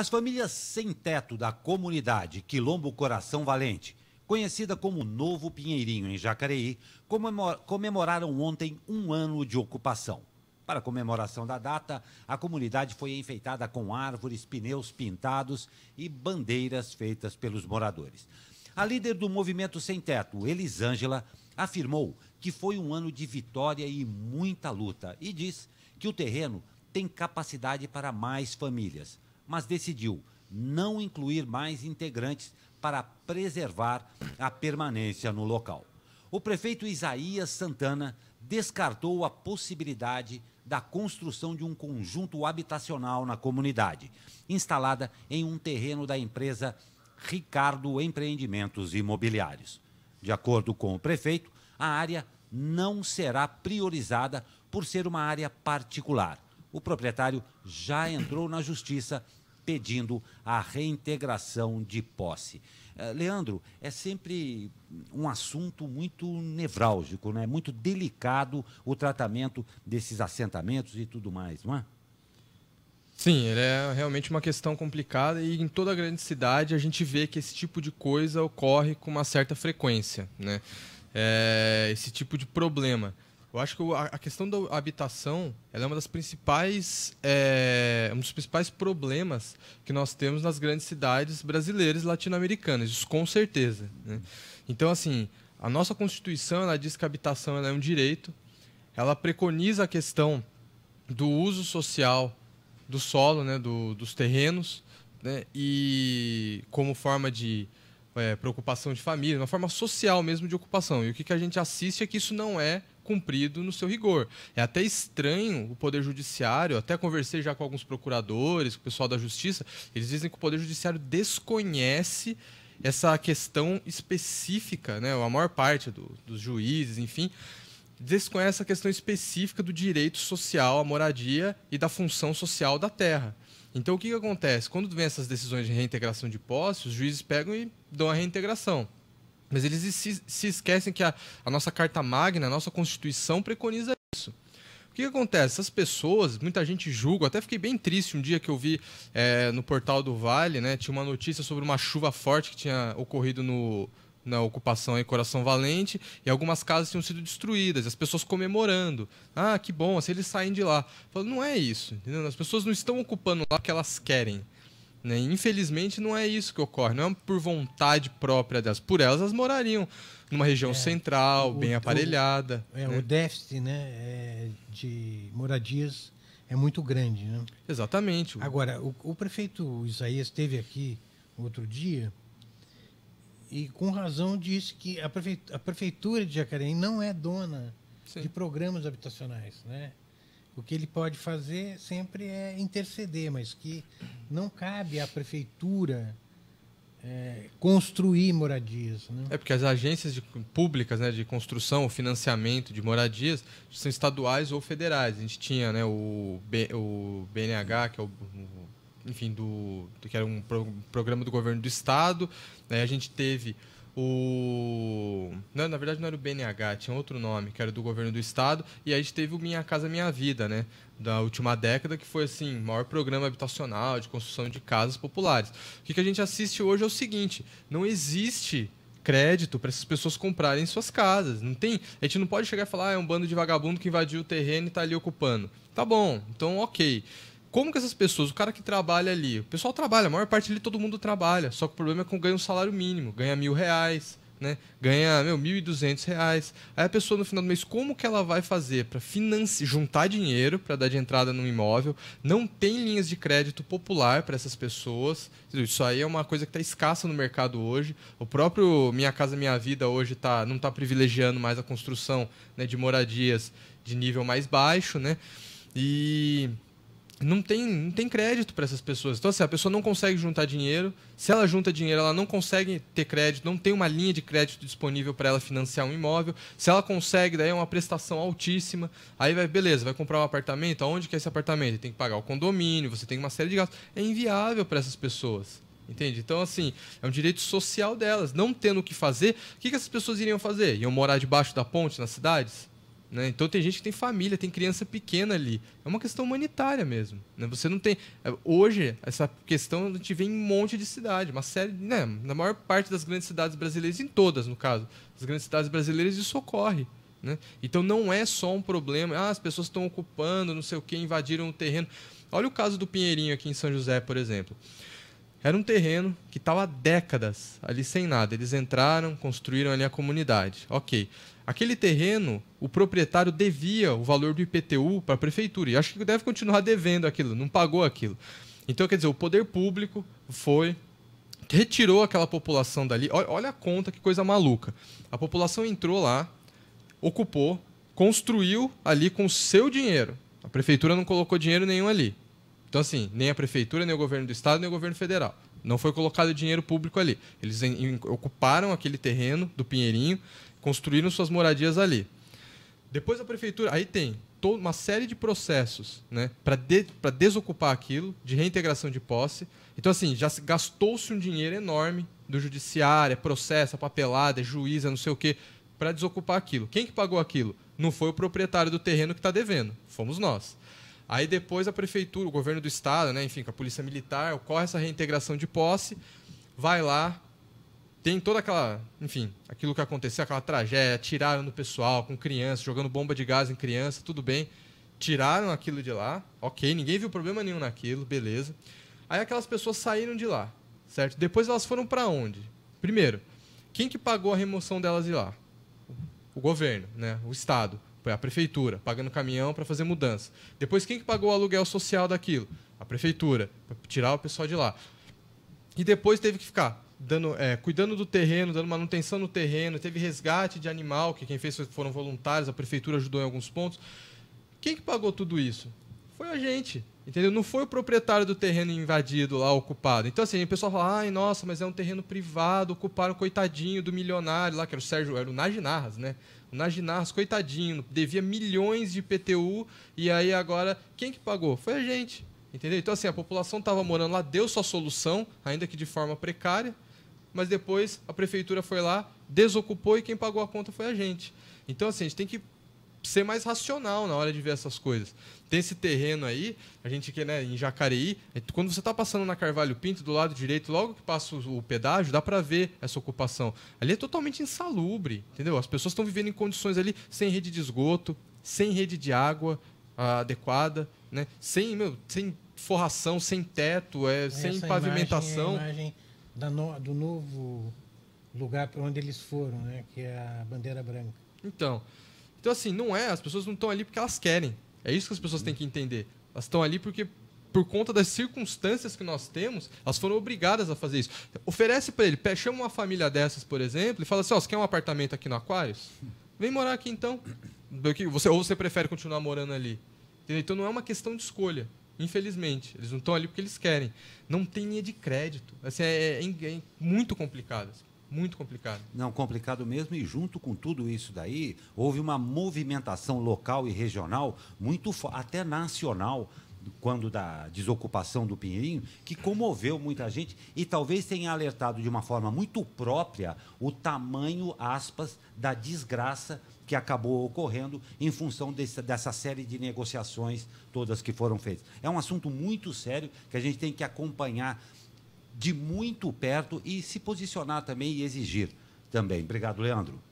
As famílias sem teto da comunidade Quilombo Coração Valente, conhecida como Novo Pinheirinho em Jacareí, comemoraram ontem um ano de ocupação. Para a comemoração da data, a comunidade foi enfeitada com árvores, pneus pintados e bandeiras feitas pelos moradores. A líder do movimento Sem Teto, Elisângela, afirmou que foi um ano de vitória e muita luta e diz que o terreno tem capacidade para mais famílias mas decidiu não incluir mais integrantes para preservar a permanência no local. O prefeito Isaías Santana descartou a possibilidade da construção de um conjunto habitacional na comunidade, instalada em um terreno da empresa Ricardo Empreendimentos Imobiliários. De acordo com o prefeito, a área não será priorizada por ser uma área particular. O proprietário já entrou na justiça pedindo a reintegração de posse. Eh, Leandro, é sempre um assunto muito nevrálgico, né? muito delicado o tratamento desses assentamentos e tudo mais, não é? Sim, ele é realmente uma questão complicada e em toda a grande cidade a gente vê que esse tipo de coisa ocorre com uma certa frequência, né? É, esse tipo de problema. Eu acho que a questão da habitação é uma das principais, é, um dos principais problemas que nós temos nas grandes cidades brasileiras e latino-americanas, isso com certeza. Né? Então, assim, a nossa Constituição ela diz que a habitação é um direito, ela preconiza a questão do uso social do solo, né, do, dos terrenos, né, e como forma de é, preocupação de família, uma forma social mesmo de ocupação. E o que, que a gente assiste é que isso não é cumprido no seu rigor. É até estranho o Poder Judiciário, até conversei já com alguns procuradores, com o pessoal da Justiça, eles dizem que o Poder Judiciário desconhece essa questão específica, né? a maior parte do, dos juízes, enfim, desconhece a questão específica do direito social à moradia e da função social da terra. Então o que, que acontece? Quando vem essas decisões de reintegração de posse, os juízes pegam e dão a reintegração. Mas eles se, se esquecem que a, a, nossa Carta Magna, a nossa Constituição preconiza isso. O que, que acontece? Essas pessoas, muita gente julga, até fiquei bem triste um dia que eu vi é, no portal do Vale, né, tinha uma notícia sobre uma chuva forte que tinha ocorrido no, na ocupação em Coração Valente e algumas casas tinham sido destruídas, as pessoas comemorando. Ah, que bom, assim eles saem de lá. Falo, não é isso, entendeu? As pessoas não estão ocupando lá que elas querem. Né? Infelizmente não é isso que ocorre, não é por vontade própria delas. Por elas, elas morariam numa região é, central, o, bem aparelhada. O, é, né? o déficit né, é, de moradias é muito grande. Né? Exatamente. Agora, o, o prefeito Isaías esteve aqui outro dia e com razão disse que a prefeitura, a prefeitura de Jacareí não é dona Sim. de programas habitacionais, né? O que ele pode fazer sempre é interceder, mas que não cabe à prefeitura é, construir moradias. Né? É porque as agências de, públicas né, de construção, financiamento de moradias são estaduais ou federais. A gente tinha né, o, B, o BNH, que é o, o enfim, do, que era um pro, programa do governo do estado. Né? A gente teve o. Não, na verdade não era o BNH, tinha outro nome, que era do governo do estado. E aí a gente teve o Minha Casa Minha Vida, né? Da última década, que foi assim, o maior programa habitacional de construção de casas populares. O que, que a gente assiste hoje é o seguinte: não existe crédito para essas pessoas comprarem suas casas. Não tem, a gente não pode chegar e falar ah, é um bando de vagabundo que invadiu o terreno e está ali ocupando. Tá bom, então ok. Como que essas pessoas, o cara que trabalha ali, o pessoal trabalha, a maior parte ali todo mundo trabalha, só que o problema é que ganha um salário mínimo, ganha mil reais, né? Ganha, meu, mil e duzentos reais. Aí a pessoa no final do mês, como que ela vai fazer para juntar dinheiro para dar de entrada no imóvel? Não tem linhas de crédito popular para essas pessoas. Isso aí é uma coisa que está escassa no mercado hoje. O próprio Minha Casa Minha Vida hoje tá, não está privilegiando mais a construção né, de moradias de nível mais baixo, né? E não tem, não tem crédito para essas pessoas. Então, assim, a pessoa não consegue juntar dinheiro. Se ela junta dinheiro, ela não consegue ter crédito, não tem uma linha de crédito disponível para ela financiar um imóvel. Se ela consegue, daí é uma prestação altíssima. Aí vai, beleza, vai comprar um apartamento. onde que é esse apartamento? Tem que pagar o condomínio, você tem uma série de gastos. É inviável para essas pessoas. Entende? Então, assim, é um direito social delas. Não tendo o que fazer, o que, que essas pessoas iriam fazer? Iam morar debaixo da ponte nas cidades? Né? Então tem gente que tem família, tem criança pequena ali. É uma questão humanitária mesmo. Né? Você não tem. É, hoje, essa questão a gente vê em um monte de cidade, uma série. Né? Na maior parte das grandes cidades brasileiras, em todas, no caso. As grandes cidades brasileiras, isso ocorre. Né? Então não é só um problema. Ah, as pessoas estão ocupando, não sei o que, invadiram o terreno. Olha o caso do Pinheirinho aqui em São José, por exemplo. Era um terreno que estava há décadas ali sem nada. Eles entraram, construíram ali a comunidade. Ok. Aquele terreno, o proprietário devia o valor do IPTU para a prefeitura. E acho que deve continuar devendo aquilo, não pagou aquilo. Então, quer dizer, o poder público foi. retirou aquela população dali. Olha a conta, que coisa maluca. A população entrou lá, ocupou, construiu ali com seu dinheiro. A prefeitura não colocou dinheiro nenhum ali. Então, assim, nem a prefeitura, nem o governo do estado, nem o governo federal. Não foi colocado dinheiro público ali. Eles ocuparam aquele terreno do Pinheirinho, construíram suas moradias ali. Depois a prefeitura, aí tem toda uma série de processos né, para de, desocupar aquilo, de reintegração de posse. Então, assim, já gastou-se um dinheiro enorme do judiciário, é processo, é papelada, é juíza, é não sei o quê, para desocupar aquilo. Quem que pagou aquilo? Não foi o proprietário do terreno que está devendo, fomos nós. Aí depois a prefeitura, o governo do estado, né, enfim, com a polícia militar, ocorre essa reintegração de posse, vai lá, tem toda aquela, enfim, aquilo que aconteceu, aquela tragédia, tiraram do pessoal com criança, jogando bomba de gás em criança, tudo bem. Tiraram aquilo de lá, ok, ninguém viu problema nenhum naquilo, beleza. Aí aquelas pessoas saíram de lá, certo? Depois elas foram para onde? Primeiro, quem que pagou a remoção delas de lá? O governo, né? O Estado. Foi é a prefeitura, pagando caminhão para fazer mudança. Depois, quem que pagou o aluguel social daquilo? A prefeitura, para tirar o pessoal de lá. E depois teve que ficar dando, é, cuidando do terreno, dando manutenção no terreno, teve resgate de animal, que quem fez foram voluntários, a prefeitura ajudou em alguns pontos. Quem que pagou tudo isso? Foi a gente. Entendeu? Não foi o proprietário do terreno invadido lá, ocupado. Então, assim, o pessoal fala, ai, nossa, mas é um terreno privado, ocuparam o coitadinho do milionário lá, que era o Sérgio, era o Naginarras, né? O Naginarras, coitadinho, devia milhões de PTU, e aí agora, quem que pagou? Foi a gente, entendeu? Então, assim, a população estava morando lá, deu sua solução, ainda que de forma precária, mas depois a prefeitura foi lá, desocupou, e quem pagou a conta foi a gente. Então, assim, a gente tem que ser mais racional na hora de ver essas coisas. Tem esse terreno aí, a gente aqui, né, em Jacareí, é quando você está passando na Carvalho Pinto, do lado direito, logo que passa o pedágio, dá para ver essa ocupação. Ali é totalmente insalubre, entendeu? As pessoas estão vivendo em condições ali sem rede de esgoto, sem rede de água ah, adequada, né? Sem, meu, sem forração, sem teto, é, Essa sem pavimentação. Imagem é a imagem da no, do novo lugar para onde eles foram, né? que é a Bandeira Branca. Então, então, assim, não é. As pessoas não estão ali porque elas querem. É isso que as pessoas têm que entender. Elas estão ali porque, por conta das circunstâncias que nós temos, elas foram obrigadas a fazer isso. Oferece para ele, chama uma família dessas, por exemplo, e fala assim: oh, você quer um apartamento aqui no Aquários? Vem morar aqui então. Você, ou você prefere continuar morando ali? Entendeu? Então não é uma questão de escolha. Infelizmente, eles não estão ali porque eles querem. Não tem linha de crédito. Assim, é, é, é, é muito complicado. Assim. Muito complicado. Não, complicado mesmo. E junto com tudo isso daí, houve uma movimentação local e regional, muito até nacional, quando da desocupação do Pinheirinho, que comoveu muita gente e talvez tenha alertado de uma forma muito própria o tamanho, aspas, da desgraça que acabou ocorrendo em função desse, dessa série de negociações todas que foram feitas. É um assunto muito sério que a gente tem que acompanhar de muito perto e se posicionar também e exigir também. Obrigado, Leandro.